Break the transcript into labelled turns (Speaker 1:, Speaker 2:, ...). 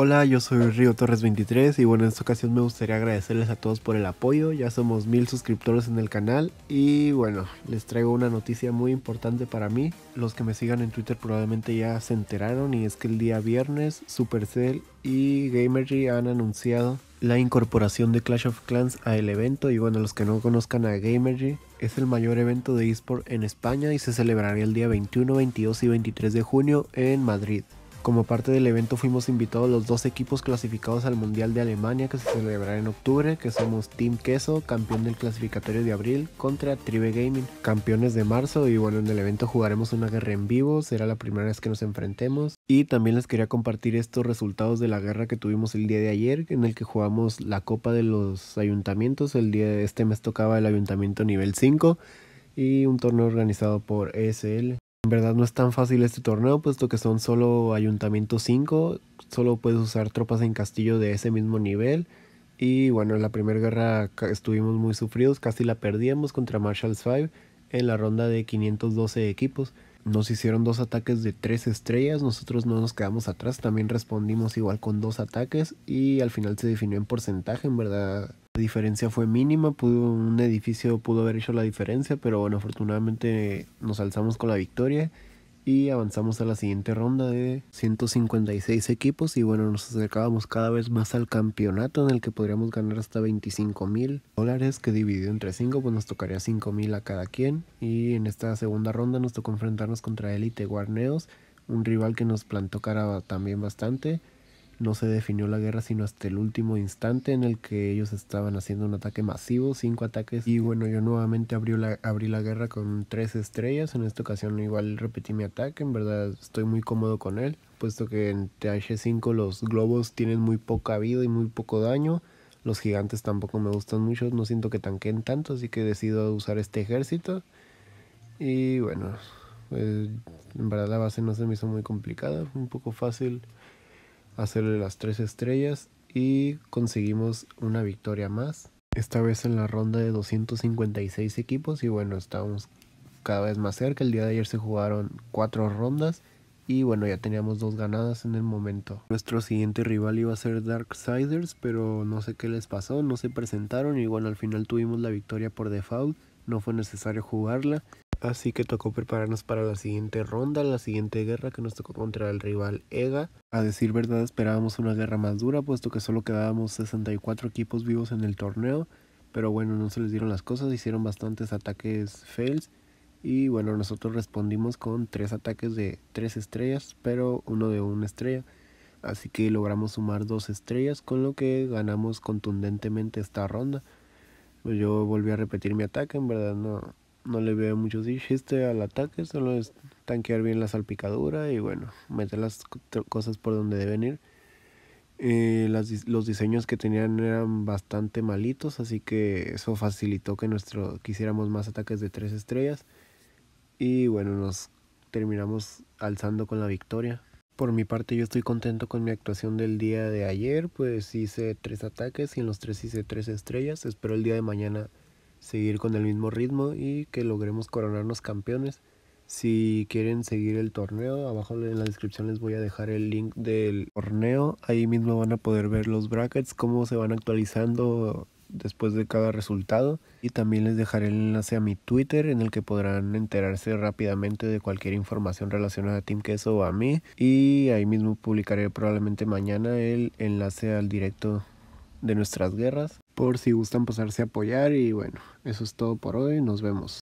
Speaker 1: Hola, yo soy Río Torres23 y bueno, en esta ocasión me gustaría agradecerles a todos por el apoyo. Ya somos mil suscriptores en el canal y bueno, les traigo una noticia muy importante para mí. Los que me sigan en Twitter probablemente ya se enteraron y es que el día viernes Supercell y Gamergy han anunciado la incorporación de Clash of Clans al evento y bueno, los que no conozcan a Gamergy, es el mayor evento de eSport en España y se celebrará el día 21, 22 y 23 de junio en Madrid. Como parte del evento fuimos invitados los dos equipos clasificados al Mundial de Alemania que se celebrará en octubre, que somos Team Queso, campeón del clasificatorio de abril, contra Tribe Gaming, campeones de marzo y bueno, en el evento jugaremos una guerra en vivo, será la primera vez que nos enfrentemos y también les quería compartir estos resultados de la guerra que tuvimos el día de ayer en el que jugamos la Copa de los Ayuntamientos, el día de este mes tocaba el Ayuntamiento nivel 5 y un torneo organizado por ESL. En verdad no es tan fácil este torneo, puesto que son solo ayuntamiento 5, solo puedes usar tropas en castillo de ese mismo nivel. Y bueno, en la primera guerra estuvimos muy sufridos, casi la perdíamos contra Marshall's 5 en la ronda de 512 equipos. Nos hicieron dos ataques de tres estrellas, nosotros no nos quedamos atrás, también respondimos igual con dos ataques y al final se definió en porcentaje, en verdad la diferencia fue mínima, pudo, un edificio pudo haber hecho la diferencia, pero bueno, afortunadamente nos alzamos con la victoria y avanzamos a la siguiente ronda de 156 equipos y bueno, nos acercábamos cada vez más al campeonato en el que podríamos ganar hasta 25 mil dólares que dividido entre 5 pues nos tocaría 5 mil a cada quien. Y en esta segunda ronda nos tocó enfrentarnos contra Elite Guarneos, un rival que nos plantó cara también bastante. No se definió la guerra sino hasta el último instante en el que ellos estaban haciendo un ataque masivo, cinco ataques. Y bueno, yo nuevamente abrió la, abrí la guerra con tres estrellas. En esta ocasión igual repetí mi ataque, en verdad estoy muy cómodo con él, puesto que en TH5 los globos tienen muy poca vida y muy poco daño. Los gigantes tampoco me gustan mucho, no siento que tanquen tanto, así que decido usar este ejército. Y bueno, eh, en verdad la base no se me hizo muy complicada, fue un poco fácil hacerle las tres estrellas y conseguimos una victoria más. Esta vez en la ronda de 256 equipos y bueno, estamos cada vez más cerca. El día de ayer se jugaron cuatro rondas y bueno, ya teníamos dos ganadas en el momento. Nuestro siguiente rival iba a ser Darksiders, pero no sé qué les pasó, no se presentaron y bueno, al final tuvimos la victoria por default, no fue necesario jugarla. Así que tocó prepararnos para la siguiente ronda, la siguiente guerra que nos tocó contra el rival EGA. A decir verdad esperábamos una guerra más dura, puesto que solo quedábamos 64 equipos vivos en el torneo, pero bueno, no se les dieron las cosas, hicieron bastantes ataques fails y bueno, nosotros respondimos con tres ataques de tres estrellas, pero uno de una estrella. Así que logramos sumar dos estrellas, con lo que ganamos contundentemente esta ronda. Yo volví a repetir mi ataque, en verdad no, no le veo mucho chiste al ataque, solo es tanquear bien la salpicadura y bueno, meter las cosas por donde deben ir. Eh, los diseños que tenían eran bastante malitos, así que eso facilitó que nuestro quisiéramos más ataques de tres estrellas. Y bueno, nos terminamos alzando con la victoria. Por mi parte yo estoy contento con mi actuación del día de ayer, pues hice tres ataques y en los tres hice tres estrellas. Espero el día de mañana seguir con el mismo ritmo y que logremos coronarnos campeones. Si quieren seguir el torneo, abajo en la descripción les voy a dejar el link del torneo. Ahí mismo van a poder ver los brackets, cómo se van actualizando después de cada resultado. Y también les dejaré el enlace a mi Twitter en el que podrán enterarse rápidamente de cualquier información relacionada a Team Queso o a mí. Y ahí mismo publicaré probablemente mañana el enlace al directo de nuestras guerras, por si gustan pasarse a apoyar y bueno, eso es todo por hoy, nos vemos.